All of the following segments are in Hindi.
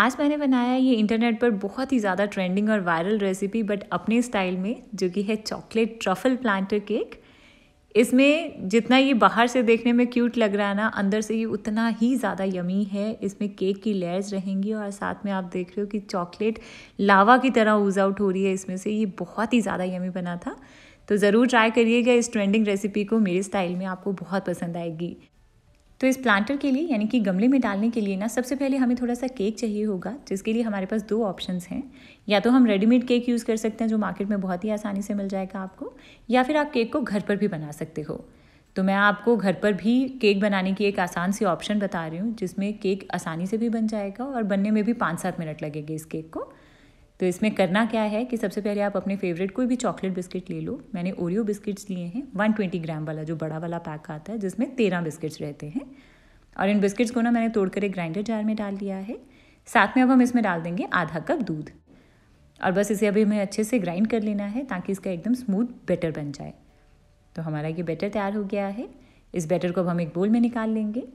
आज मैंने बनाया ये इंटरनेट पर बहुत ही ज़्यादा ट्रेंडिंग और वायरल रेसिपी बट अपने स्टाइल में जो कि है चॉकलेट ट्रफल प्लांटर केक इसमें जितना ये बाहर से देखने में क्यूट लग रहा है ना अंदर से ये उतना ही ज़्यादा यमी है इसमें केक की लेयर्स रहेंगी और साथ में आप देख रहे हो कि चॉकलेट लावा की तरह ऊज आउट हो रही है इसमें से ये बहुत ही ज़्यादा यमी बना था तो ज़रूर ट्राई करिएगा इस ट्रेंडिंग रेसिपी को मेरे स्टाइल में आपको बहुत पसंद आएगी तो इस प्लांटर के लिए यानी कि गमले में डालने के लिए ना सबसे पहले हमें थोड़ा सा केक चाहिए होगा जिसके लिए हमारे पास दो ऑप्शंस हैं या तो हम रेडीमेड केक यूज़ कर सकते हैं जो मार्केट में बहुत ही आसानी से मिल जाएगा आपको या फिर आप केक को घर पर भी बना सकते हो तो मैं आपको घर पर भी केक बनाने की एक आसान सी ऑप्शन बता रही हूँ जिसमें केक आसानी से भी बन जाएगा और बनने में भी पाँच सात मिनट लगेंगे इस केक को तो इसमें करना क्या है कि सबसे पहले आप अपने फेवरेट कोई भी चॉकलेट बिस्किट ले लो मैंने ओरियो बिस्किट्स लिए हैं वन ट्वेंटी ग्राम वाला जो बड़ा वाला पैक आता है जिसमें तेरह बिस्किट्स रहते हैं और इन बिस्किट्स को ना मैंने तोड़कर एक ग्राइंडर जार में डाल दिया है साथ में अब हम इसमें डाल देंगे आधा कप दूध और बस इसे अभी हमें अच्छे से ग्राइंड कर लेना है ताकि इसका एकदम स्मूथ बैटर बन जाए तो हमारा ये बैटर तैयार हो गया है इस बैटर को अब हम एक बोल में निकाल लेंगे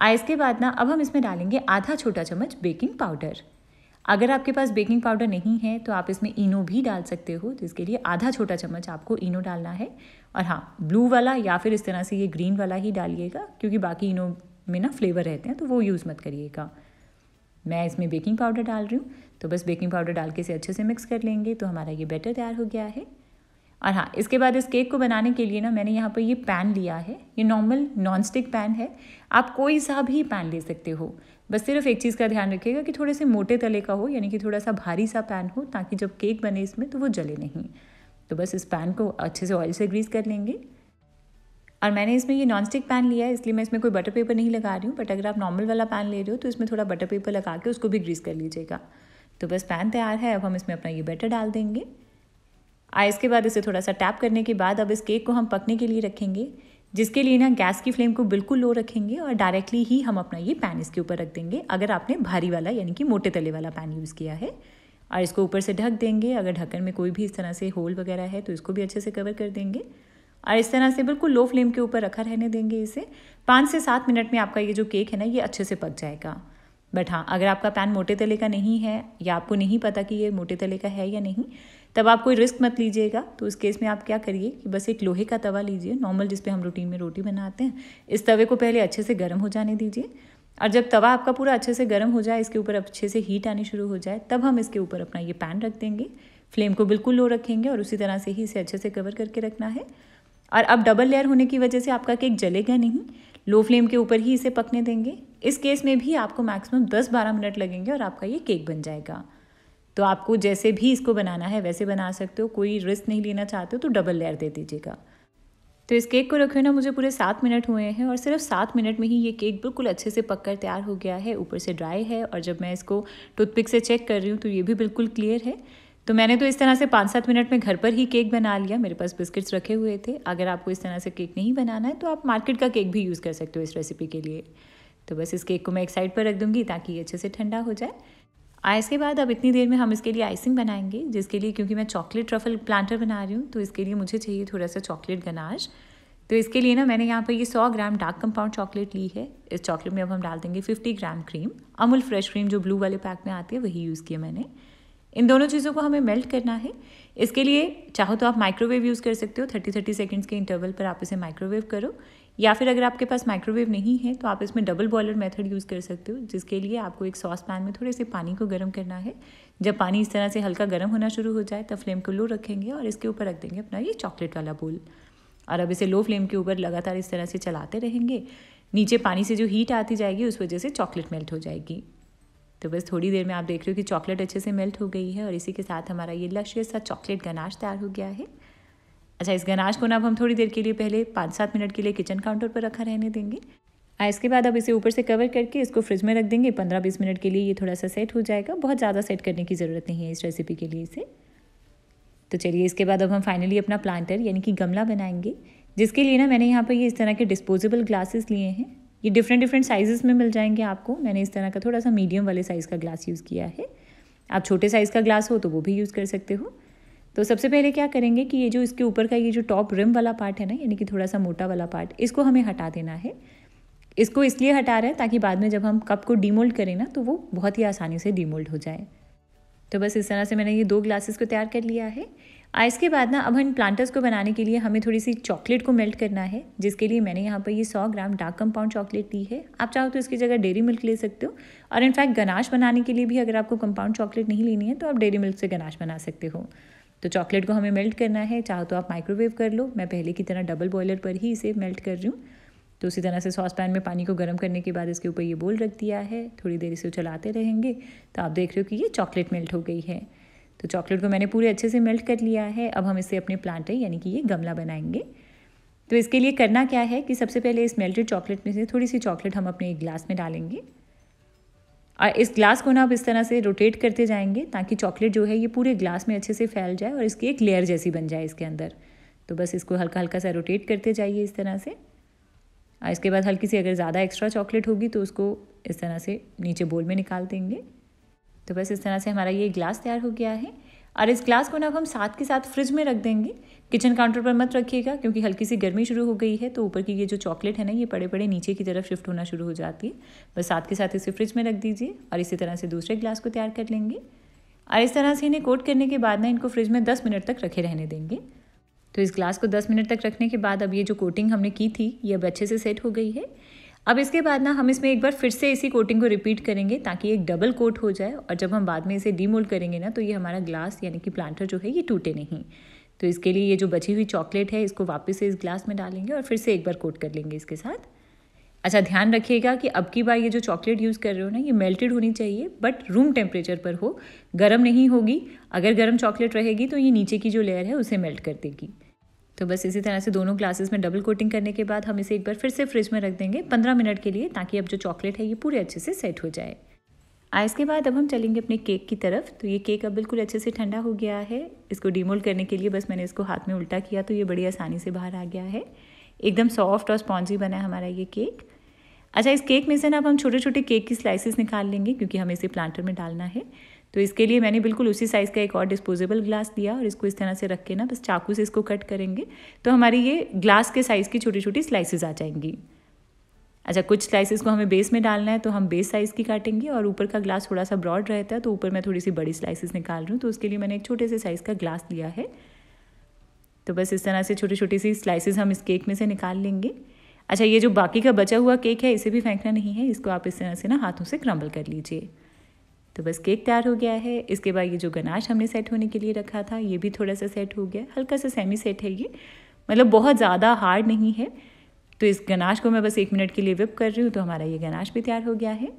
आ इसके बाद ना अब हम इसमें डालेंगे आधा छोटा चम्मच बेकिंग पाउडर अगर आपके पास बेकिंग पाउडर नहीं है तो आप इसमें इनो भी डाल सकते हो तो इसके लिए आधा छोटा चम्मच आपको इनो डालना है और हाँ ब्लू वाला या फिर इस तरह से ये ग्रीन वाला ही डालिएगा क्योंकि बाकी इनो में ना फ्लेवर रहते हैं तो वो यूज़ मत करिएगा मैं इसमें बेकिंग पाउडर डाल रही हूँ तो बस बेकिंग पाउडर डाल के इसे अच्छे से मिक्स कर लेंगे तो हमारा ये बैटर तैयार हो गया है और हाँ इसके बाद इस केक को बनाने के लिए ना मैंने यहाँ पर ये पैन लिया है ये नॉर्मल नॉन स्टिक पैन है आप कोई सा भी पैन ले सकते हो बस सिर्फ एक चीज़ का ध्यान रखिएगा कि थोड़े से मोटे तले का हो यानी कि थोड़ा सा भारी सा पैन हो ताकि जब केक बने इसमें तो वो जले नहीं तो बस इस पैन को अच्छे से ऑयल से ग्रीस कर लेंगे और मैंने इसमें ये नॉन स्टिक पैन लिया है इसलिए मैं इसमें कोई बटर पेपर नहीं लगा रही हूँ बट अगर आप नॉर्मल वाला पैन ले रहे हो तो इसमें थोड़ा बटर पेपर लगा के उसको भी ग्रीस कर लीजिएगा तो बस पैन तैयार है अब हम इसमें अपना ये बैटर डाल देंगे आइस इसके बाद इसे थोड़ा सा टैप करने के बाद अब इस केक को हम पकने के लिए रखेंगे जिसके लिए ना गैस की फ्लेम को बिल्कुल लो रखेंगे और डायरेक्टली ही हम अपना ये पैन इसके ऊपर रख देंगे अगर आपने भारी वाला यानी कि मोटे तले वाला पैन यूज़ किया है और इसको ऊपर से ढक देंगे अगर ढक्कन में कोई भी इस तरह से होल वगैरह है तो इसको भी अच्छे से कवर कर देंगे और इस तरह से बिल्कुल लो फ्लेम के ऊपर रखा रहने देंगे इसे पाँच से सात मिनट में आपका ये जो केक है ना ये अच्छे से पक जाएगा बट हाँ अगर आपका पैन मोटे तले का नहीं है या आपको नहीं पता कि ये मोटे तले का है या नहीं तब आप कोई रिस्क मत लीजिएगा तो उस केस में आप क्या करिए कि बस एक लोहे का तवा लीजिए नॉर्मल जिस पे हम रूटीन में रोटी बनाते हैं इस तवे को पहले अच्छे से गर्म हो जाने दीजिए और जब तवा आपका पूरा अच्छे से गर्म हो जाए इसके ऊपर अच्छे से हीट आनी शुरू हो जाए तब हम इसके ऊपर अपना ये पैन रख देंगे फ्लेम को बिल्कुल लो रखेंगे और उसी तरह से ही इसे अच्छे से कवर करके रखना है और अब डबल लेयर होने की वजह से आपका केक जलेगा नहीं लो फ्लेम के ऊपर ही इसे पकने देंगे इस केस में भी आपको मैक्सिमम 10-12 मिनट लगेंगे और आपका ये केक बन जाएगा तो आपको जैसे भी इसको बनाना है वैसे बना सकते हो कोई रिस्क नहीं लेना चाहते हो तो डबल लेयर दे दीजिएगा तो इस केक को रखे ना मुझे पूरे सात मिनट हुए हैं और सिर्फ सात मिनट में ही ये केक बिल्कुल अच्छे से पक कर तैयार हो गया है ऊपर से ड्राई है और जब मैं इसको टूथपिक से चेक कर रही हूँ तो ये भी बिल्कुल क्लियर है तो मैंने तो इस तरह से पाँच सात मिनट में घर पर ही केक बना लिया मेरे पास बिस्किट्स रखे हुए थे अगर आपको इस तरह से केक नहीं बनाना है तो आप मार्केट का केक भी यूज़ कर सकते हो इस रेसिपी के लिए तो बस इस केक को मैं एक साइड पर रख दूँगी ताकि ये अच्छे से ठंडा हो जाए आइस इसके बाद अब इतनी देर में हम इसके लिए आइसिंग बनाएंगे जिसके लिए क्योंकि मैं चॉकलेट ट्रफल प्लांटर बना रही हूँ तो इसके लिए मुझे चाहिए थोड़ा सा चॉकलेट गनाश तो इसके लिए ना मैंने यहाँ पर ये सौ ग्राम डार्क कंपाउंड चॉकलेट ली है इस चॉकलेट में अब हम डाल देंगे fifty gram cream Amul fresh cream जो ब्लू वाले पैक में आती है वही यूज़ किया मैंने इन दोनों चीज़ों को हमें मेल्ट करना है इसके लिए चाहो तो आप माइक्रोवेव यूज़ कर सकते हो थर्टी थर्टी सेकेंड्स के इंटरवल पर आप इसे माइक्रोवेव करो या फिर अगर आपके पास माइक्रोवेव नहीं है तो आप इसमें डबल बॉयलर मेथड यूज़ कर सकते हो जिसके लिए आपको एक सॉस पैन में थोड़े से पानी को गर्म करना है जब पानी इस तरह से हल्का गर्म होना शुरू हो जाए तब फ्लेम को लो रखेंगे और इसके ऊपर रख देंगे अपना ये चॉकलेट वाला बोल और अब इसे लो फ्लेम के ऊपर लगातार इस तरह से चलाते रहेंगे नीचे पानी से जो हीट आती जाएगी उस वजह से चॉकलेट मेल्ट हो जाएगी तो बस थोड़ी देर में आप देख रहे हो कि चॉकलेट अच्छे से मेल्ट हो गई है और इसी के साथ हमारा ये लक्ष्य सा चॉकलेट गनाश तैयार हो गया है अच्छा इस गनाश को ना अब हम थोड़ी देर के लिए पहले पाँच सात मिनट के लिए किचन काउंटर पर रखा रहने देंगे आ इसके बाद अब इसे ऊपर से कवर करके इसको फ्रिज में रख देंगे पंद्रह बीस मिनट के लिए ये थोड़ा सा सेट हो जाएगा बहुत ज़्यादा सेट करने की ज़रूरत नहीं है इस रेसिपी के लिए इसे तो चलिए इसके बाद अब हम फाइनली अपना प्लांटर यानी कि गमला बनाएंगे जिसके लिए ना मैंने यहाँ पर ये इस तरह के डिस्पोजेबल ग्लासेस लिए हैं ये डिफरेंट डिफरेंट साइजेस में मिल जाएंगे आपको मैंने इस तरह का थोड़ा सा मीडियम वाले साइज़ का ग्लास यूज़ किया है आप छोटे साइज़ का ग्लास हो तो वो भी यूज़ कर सकते हो तो सबसे पहले क्या करेंगे कि ये जो इसके ऊपर का ये जो टॉप रिम वाला पार्ट है ना यानी कि थोड़ा सा मोटा वाला पार्ट इसको हमें हटा देना है इसको इसलिए हटा रहे हैं ताकि बाद में जब हम कप को डीमोल्ड करें ना तो वो बहुत ही आसानी से डीमोल्ड हो जाए तो बस इस तरह से मैंने ये दो ग्लासेस को तैयार कर लिया है आ इसके बाद ना अब हम प्लांटर्स को बनाने के लिए हमें थोड़ी सी चॉकलेट को मेल्ट करना है जिसके लिए मैंने यहाँ पर ये 100 ग्राम डार्क कंपाउंड चॉकलेट ली है आप चाहो तो इसकी जगह डेरी मिल्क ले सकते हो और इनफैक्ट गनाश बनाने के लिए भी अगर आपको कंपाउंड चॉकलेट नहीं लेनी है तो आप डेरी मिल्क से गनाश बना सकते हो तो चॉकलेट को हमें मेल्ट करना है चाहो तो आप माइक्रोवेव कर लो मैं पहले की तरह डबल बॉयलर पर ही इसे मेल्ट कर रही हूँ तो उसी तरह से सॉस पैन में पानी को गर्म करने के बाद इसके ऊपर ये बोल रख दिया है थोड़ी देर इसे चलाते रहेंगे तो आप देख रहे हो कि ये चॉकलेट मेल्ट हो गई है तो चॉकलेट को मैंने पूरे अच्छे से मेल्ट कर लिया है अब हम इसे अपने प्लांटर यानी कि ये गमला बनाएंगे तो इसके लिए करना क्या है कि सबसे पहले इस मेल्टेड चॉकलेट में से थोड़ी सी चॉकलेट हम अपने एक ग्लास में डालेंगे और इस ग्लास को ना आप इस तरह से रोटेट करते जाएंगे ताकि चॉकलेट जो है ये पूरे ग्लास में अच्छे से फैल जाए और इसकी एक लेयर जैसी बन जाए इसके अंदर तो बस इसको हल्का हल्का सा रोटेट करते जाइए इस तरह से और इसके बाद हल्की सी अगर ज़्यादा एक्स्ट्रा चॉकलेट होगी तो उसको इस तरह से नीचे बोल में निकाल देंगे तो बस इस तरह से हमारा ये ग्लास तैयार हो गया है और इस ग्लास को ना अब हम साथ के साथ फ्रिज में रख देंगे किचन काउंटर पर मत रखिएगा क्योंकि हल्की सी गर्मी शुरू हो गई है तो ऊपर की ये जो चॉकलेट है ना ये पड़े पड़े नीचे की तरफ शिफ्ट होना शुरू हो जाती है बस साथ के साथ इसे फ्रिज में रख दीजिए और इसी तरह से दूसरे ग्लास को तैयार कर लेंगे और इस तरह से इन्हें कोट करने के बाद ना इनको फ्रिज में दस मिनट तक रखे रहने देंगे तो इस ग्लास को दस मिनट तक रखने के बाद अब ये जो कोटिंग हमने की थी ये अब अच्छे से सेट हो गई है अब इसके बाद ना हम इसमें एक बार फिर से इसी कोटिंग को रिपीट करेंगे ताकि एक डबल कोट हो जाए और जब हम बाद में इसे डीमोल्ड करेंगे ना तो ये हमारा ग्लास यानी कि प्लांटर जो है ये टूटे नहीं तो इसके लिए ये जो बची हुई चॉकलेट है इसको वापस से इस ग्लास में डालेंगे और फिर से एक बार कोट कर लेंगे इसके साथ अच्छा ध्यान रखिएगा कि अब की बार ये जो चॉकलेट यूज़ कर रहे हो ना ये मेल्टेड होनी चाहिए बट रूम टेम्परेचर पर हो गर्म नहीं होगी अगर गर्म चॉकलेट रहेगी तो ये नीचे की जो लेयर है उसे मेल्ट कर देगी तो बस इसी तरह से दोनों ग्लासेस में डबल कोटिंग करने के बाद हम इसे एक बार फिर से फ्रिज में रख देंगे पंद्रह मिनट के लिए ताकि अब जो चॉकलेट है ये पूरे अच्छे से सेट हो जाए आ इसके बाद अब हम चलेंगे अपने केक की तरफ तो ये केक अब बिल्कुल अच्छे से ठंडा हो गया है इसको डीमोल्ड करने के लिए बस मैंने इसको हाथ में उल्टा किया तो ये बड़ी आसानी से बाहर आ गया है एकदम सॉफ्ट और स्पॉन्जी बना है हमारा ये केक अच्छा इस केक में से ना अब हम छोटे छोटे केक की स्लाइसिस निकाल लेंगे क्योंकि हमें इसे प्लांटर में डालना है तो इसके लिए मैंने बिल्कुल उसी साइज़ का एक और डिस्पोजेबल ग्लास दिया और इसको इस तरह से रख के ना बस चाकू से इसको कट करेंगे तो हमारी ये ग्लास के साइज़ की छोटी छोटी स्लाइसिस आ जाएंगी अच्छा कुछ स्लाइसेस को हमें बेस में डालना है तो हम बेस साइज़ की काटेंगे और ऊपर का ग्लास थोड़ा सा ब्रॉड रहता है तो ऊपर मैं थोड़ी सी बड़ी स्लाइसेस निकाल रही हूँ तो उसके लिए मैंने एक छोटे से साइज़ का ग्लास लिया है तो बस इस तरह से छोटी छोटी सी स्लाइसेस हम इस केक में से निकाल लेंगे अच्छा ये जो बाकी का बचा हुआ केक है इसे भी फेंकना नहीं है इसको आप इस तरह से ना हाथों से क्रम्बल कर लीजिए तो बस केक तैयार हो गया है इसके बाद ये जो गनाश हमने सेट होने के लिए रखा था ये भी थोड़ा सा सेट हो गया हल्का सा सेमी सेट है ये मतलब बहुत ज़्यादा हार्ड नहीं है तो इस गनाश को मैं बस एक मिनट के लिए विप कर रही हूँ तो हमारा ये गनाश भी तैयार हो गया है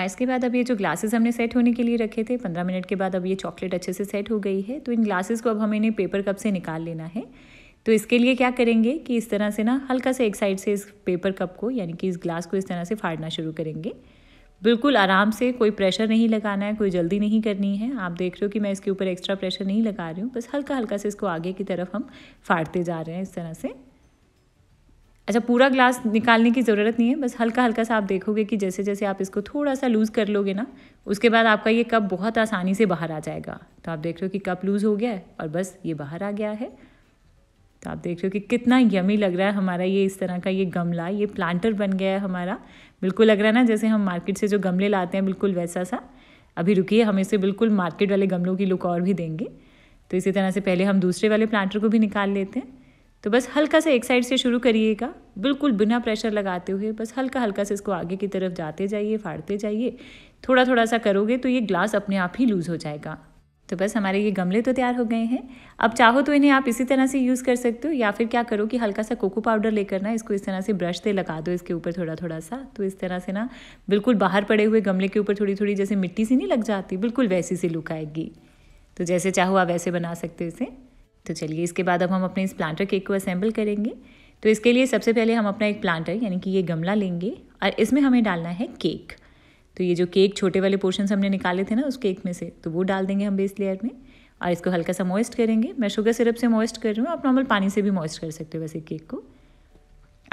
आ इसके बाद अब ये जो ग्लासेस हमने सेट होने के लिए रखे थे पंद्रह मिनट के बाद अब ये चॉकलेट अच्छे से सेट हो गई है तो इन ग्लासेस को अब हमें इन्हें पेपर कप से निकाल लेना है तो इसके लिए क्या करेंगे कि इस तरह से ना हल्का सा एक साइड से इस पेपर कप को यानी कि इस ग्लास को इस तरह से फाड़ना शुरू करेंगे बिल्कुल आराम से कोई प्रेशर नहीं लगाना है कोई जल्दी नहीं करनी है आप देख रहे हो कि मैं इसके ऊपर एक्स्ट्रा प्रेशर नहीं लगा रही हूँ बस हल्का हल्का से इसको आगे की तरफ हम फाड़ते जा रहे हैं इस तरह से अच्छा पूरा ग्लास निकालने की ज़रूरत नहीं है बस हल्का हल्का सा आप देखोगे कि जैसे जैसे आप इसको थोड़ा सा लूज़ कर लोगे ना उसके बाद आपका ये कप बहुत आसानी से बाहर आ जाएगा तो आप देख रहे हो कि कप लूज़ हो गया है और बस ये बाहर आ गया है तो आप देख रहे हो कि कितना यमी लग रहा है हमारा ये इस तरह का ये गमला ये प्लांटर बन गया है हमारा बिल्कुल लग रहा है ना जैसे हम मार्केट से जो गमले लाते हैं बिल्कुल वैसा सा अभी रुकिए हम इसे बिल्कुल मार्केट वाले गमलों की लुक और भी देंगे तो इसी तरह से पहले हम दूसरे वाले प्लांटर को भी निकाल लेते हैं तो बस हल्का सा एक साइड से शुरू करिएगा बिल्कुल बिना प्रेशर लगाते हुए बस हल्का हल्का से इसको आगे की तरफ जाते जाइए फाड़ते जाइए थोड़ा थोड़ा सा करोगे तो ये ग्लास अपने आप ही लूज़ हो जाएगा तो बस हमारे ये गमले तो तैयार हो गए हैं अब चाहो तो इन्हें आप इसी तरह से यूज़ कर सकते हो या फिर क्या करो कि हल्का सा कोको पाउडर लेकर ना इसको इस तरह से ब्रश से लगा दो इसके ऊपर थोड़ा थोड़ा सा तो इस तरह से ना बिल्कुल बाहर पड़े हुए गमले के ऊपर थोड़ी थोड़ी जैसे मिट्टी सी नहीं लग जाती बिल्कुल वैसी सी लुक आएगी तो जैसे चाहो आप वैसे बना सकते हो इसे तो चलिए इसके बाद अब हम अपने इस प्लांटर केक को असेंबल करेंगे तो इसके लिए सबसे पहले हम अपना एक प्लांटर यानी कि ये गमला लेंगे और इसमें हमें डालना है केक तो ये जो केक छोटे वाले पोर्शन हमने निकाले थे ना उस केक में से तो वो डाल देंगे हम बेस लेयर में और इसको हल्का सा मॉइस्ट करेंगे मैं शुगर सिरप से मॉइस्ट कर रही हूँ आप नॉर्मल पानी से भी मॉइस्ट कर सकते हो वैसे केक को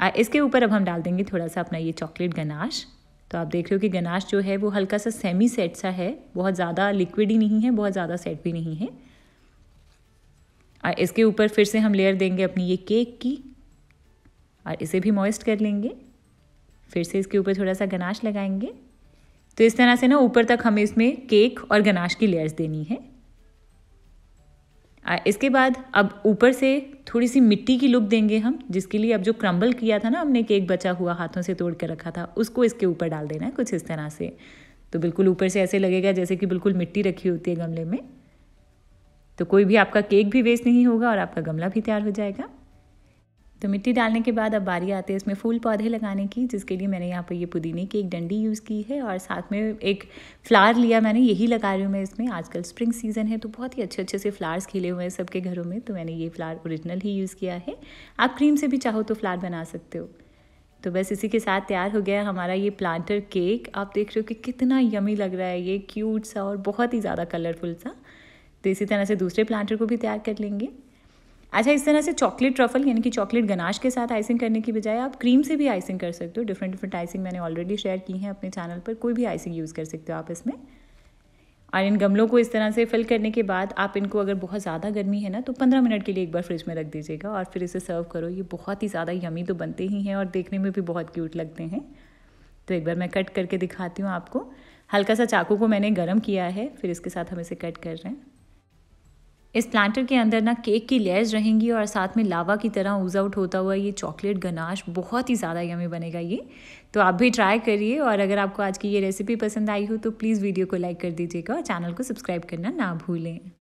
और इसके ऊपर अब हम डाल देंगे थोड़ा सा अपना ये चॉकलेट गनाश तो आप देख रहे हो कि गनाश जो है वो हल्का सा सेमी सेट सा है बहुत ज़्यादा लिक्विड ही नहीं है बहुत ज़्यादा सेट भी नहीं है और इसके ऊपर फिर से हम लेयर देंगे अपनी ये केक की और इसे भी मॉइस्ट कर लेंगे फिर से इसके ऊपर थोड़ा सा गनाश लगाएंगे तो इस तरह से ना ऊपर तक हमें इसमें केक और गनाश की लेयर्स देनी है इसके बाद अब ऊपर से थोड़ी सी मिट्टी की लुक देंगे हम जिसके लिए अब जो क्रम्बल किया था ना हमने केक बचा हुआ हाथों से तोड़ कर रखा था उसको इसके ऊपर डाल देना है कुछ इस तरह से तो बिल्कुल ऊपर से ऐसे लगेगा जैसे कि बिल्कुल मिट्टी रखी होती है गमले में तो कोई भी आपका केक भी वेस्ट नहीं होगा और आपका गमला भी तैयार हो जाएगा तो मिट्टी डालने के बाद अब बारी आती है इसमें फूल पौधे लगाने की जिसके लिए मैंने यहाँ पर ये पुदीने की एक डंडी यूज़ की है और साथ में एक फ्लावर लिया मैंने यही लगा रही हूँ मैं इसमें आजकल स्प्रिंग सीज़न है तो बहुत ही अच्छे अच्छे से फ्लावर्स खिले हुए हैं सबके घरों में तो मैंने ये फ्लावर ओरिजिनल ही यूज़ किया है आप क्रीम से भी चाहो तो फ्लावर बना सकते हो तो बस इसी के साथ तैयार हो गया हमारा ये प्लांटर केक आप देख रहे हो कि कितना यमी लग रहा है ये क्यूट सा और बहुत ही ज़्यादा कलरफुल सा तो इसी तरह से दूसरे प्लांटर को भी तैयार कर लेंगे अच्छा इस तरह से चॉकलेट ट्रफल यानी कि चॉकलेट गनाश के साथ आइसिंग करने की बजाय आप क्रीम से भी आइसिंग कर सकते हो डिफरेंट डिफरेंट आइसिंग मैंने ऑलरेडी शेयर की है अपने चैनल पर कोई भी आइसिंग यूज़ कर सकते हो आप इसमें और इन गमलों को इस तरह से फिल करने के बाद आप इनको अगर बहुत ज़्यादा गर्मी है ना तो पंद्रह मिनट के लिए एक बार फ्रिज में रख दीजिएगा और फिर इसे सर्व करो ये बहुत ही ज़्यादा यमी तो बनते ही हैं और देखने में भी बहुत क्यूट लगते हैं तो एक बार मैं कट करके दिखाती हूँ आपको हल्का सा चाकू को मैंने गर्म किया है फिर इसके साथ हम इसे कट कर रहे हैं इस प्लांटर के अंदर ना केक की लेयर्स रहेंगी और साथ में लावा की तरह ऊज आउट होता हुआ ये चॉकलेट गनाश बहुत ही ज़्यादा यमी बनेगा ये तो आप भी ट्राई करिए और अगर आपको आज की ये रेसिपी पसंद आई हो तो प्लीज़ वीडियो को लाइक कर दीजिएगा और चैनल को सब्सक्राइब करना ना भूलें